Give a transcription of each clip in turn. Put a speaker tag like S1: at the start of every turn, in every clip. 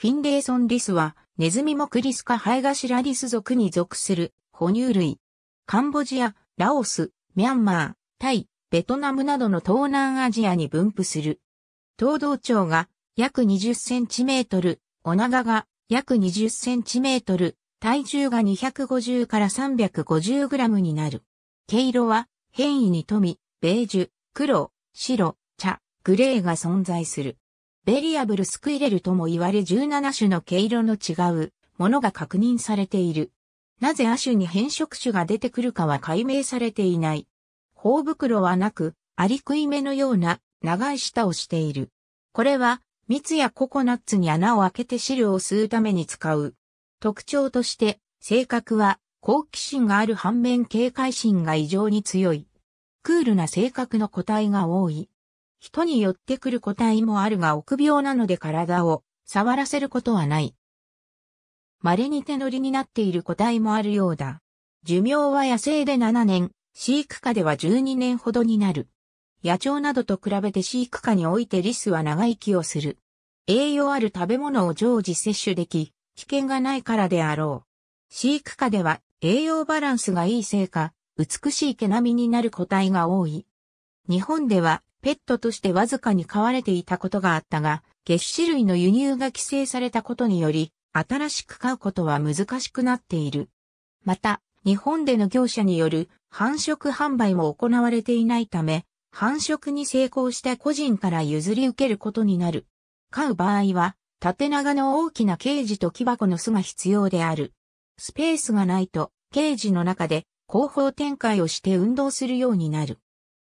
S1: フィンレイソンリスは、ネズミもクリスカハエガシラリス属に属する哺乳類。カンボジア、ラオス、ミャンマー、タイ、ベトナムなどの東南アジアに分布する。東道長が約20センチメートル、おガが約20センチメートル、体重が250から350グラムになる。毛色は変異に富み、ベージュ、黒、白、茶、グレーが存在する。ベリアブルスクイレルとも言われ17種の毛色の違うものが確認されている。なぜ亜種に変色種が出てくるかは解明されていない。頬袋はなく、アリクイ目のような長い舌をしている。これは蜜やココナッツに穴を開けて汁を吸うために使う。特徴として、性格は好奇心がある反面警戒心が異常に強い。クールな性格の個体が多い。人によってくる個体もあるが臆病なので体を触らせることはない。稀に手乗りになっている個体もあるようだ。寿命は野生で7年、飼育下では12年ほどになる。野鳥などと比べて飼育下においてリスは長生きをする。栄養ある食べ物を常時摂取でき、危険がないからであろう。飼育下では栄養バランスがいいせいか、美しい毛並みになる個体が多い。日本ではペットとしてわずかに飼われていたことがあったが、月種類の輸入が規制されたことにより、新しく飼うことは難しくなっている。また、日本での業者による繁殖販売も行われていないため、繁殖に成功した個人から譲り受けることになる。飼う場合は、縦長の大きなケージと木箱の巣が必要である。スペースがないと、ケージの中で後方展開をして運動するようになる。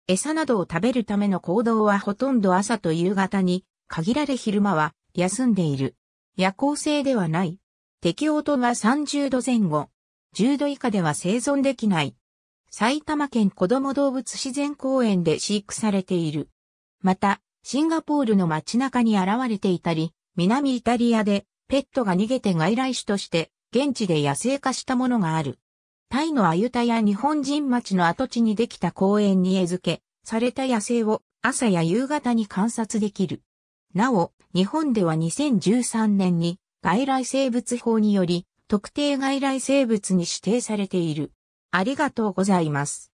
S1: 餌などを食べるための行動はほとんど朝と夕方に、限られ昼間は休んでいる。夜行性ではない。適応度が30度前後。10度以下では生存できない。埼玉県子ども動物自然公園で飼育されている。また、シンガポールの街中に現れていたり、南イタリアでペットが逃げて外来種として現地で野生化したものがある。タイのアユタや日本人町の跡地にできた公園に餌付け、された野生を朝や夕方に観察できる。なお、日本では2013年に外来生物法により特定外来生物に指定されている。ありがとうございます。